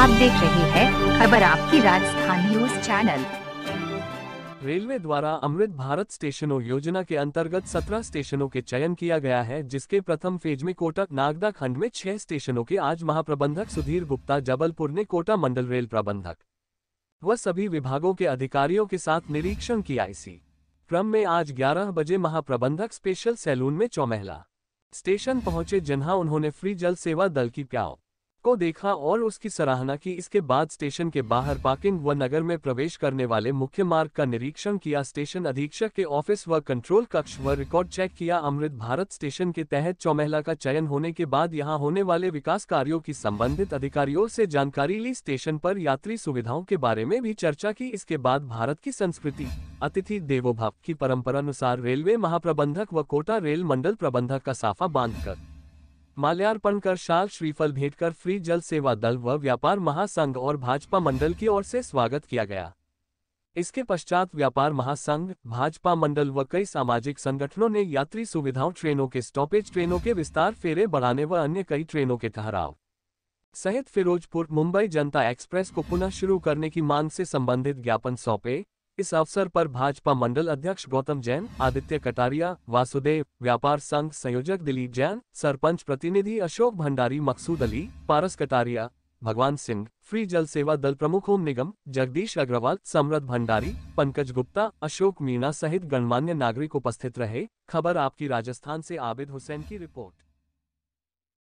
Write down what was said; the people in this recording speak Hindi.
आप देख रहे हैं खबर आपकी राजस्थान न्यूज चैनल रेलवे द्वारा अमृत भारत स्टेशनों योजना के अंतर्गत 17 स्टेशनों के चयन किया गया है जिसके प्रथम फेज में कोटक नागदा खंड में छह स्टेशनों के आज महाप्रबंधक सुधीर गुप्ता जबलपुर ने कोटा मंडल रेल प्रबंधक व सभी विभागों के अधिकारियों के साथ निरीक्षण किया इसी क्रम में आज 11 बजे महाप्रबंधक स्पेशल सैलून में चौमहला स्टेशन पहुंचे जिन्हा उन्होंने फ्री जल सेवा दल की प्याव को देखा और उसकी सराहना की इसके बाद स्टेशन के बाहर पार्किंग व नगर में प्रवेश करने वाले मुख्य मार्ग का निरीक्षण किया स्टेशन अधीक्षक के ऑफिस व कंट्रोल कक्ष व रिकॉर्ड चेक किया अमृत भारत स्टेशन के तहत चौमहला का चयन होने के बाद यहां होने वाले विकास कार्यों की संबंधित अधिकारियों से जानकारी ली स्टेशन पर यात्री सुविधाओं के बारे में भी चर्चा की इसके बाद भारत की संस्कृति अतिथि देवोभाव की परम्परा अनुसार रेलवे महाप्रबंधक व कोटा रेल मंडल प्रबंधक का साफा बांध माल्यार्पण कर शाल श्रीफल भेंट कर फ्री जल सेवा दल व व्यापार महासंघ और भाजपा मंडल की ओर से स्वागत किया गया इसके पश्चात व्यापार महासंघ भाजपा मंडल व कई सामाजिक संगठनों ने यात्री सुविधाओं ट्रेनों के स्टॉपेज ट्रेनों के विस्तार फेरे बढ़ाने व अन्य कई ट्रेनों के ठहराव सहित फिरोजपुर मुंबई जनता एक्सप्रेस को पुनः शुरू करने की मांग से संबंधित ज्ञापन सौंपे इस अवसर पर भाजपा मंडल अध्यक्ष गौतम जैन आदित्य कटारिया वासुदेव व्यापार संघ संयोजक दिलीप जैन सरपंच प्रतिनिधि अशोक भंडारी मकसूद अली पारस कटारिया भगवान सिंह फ्री जल सेवा दल प्रमुख ओम निगम जगदीश अग्रवाल समृद्ध भंडारी पंकज गुप्ता अशोक मीणा सहित गणमान्य नागरिक उपस्थित रहे खबर आपकी राजस्थान से आबिद हुसैन की रिपोर्ट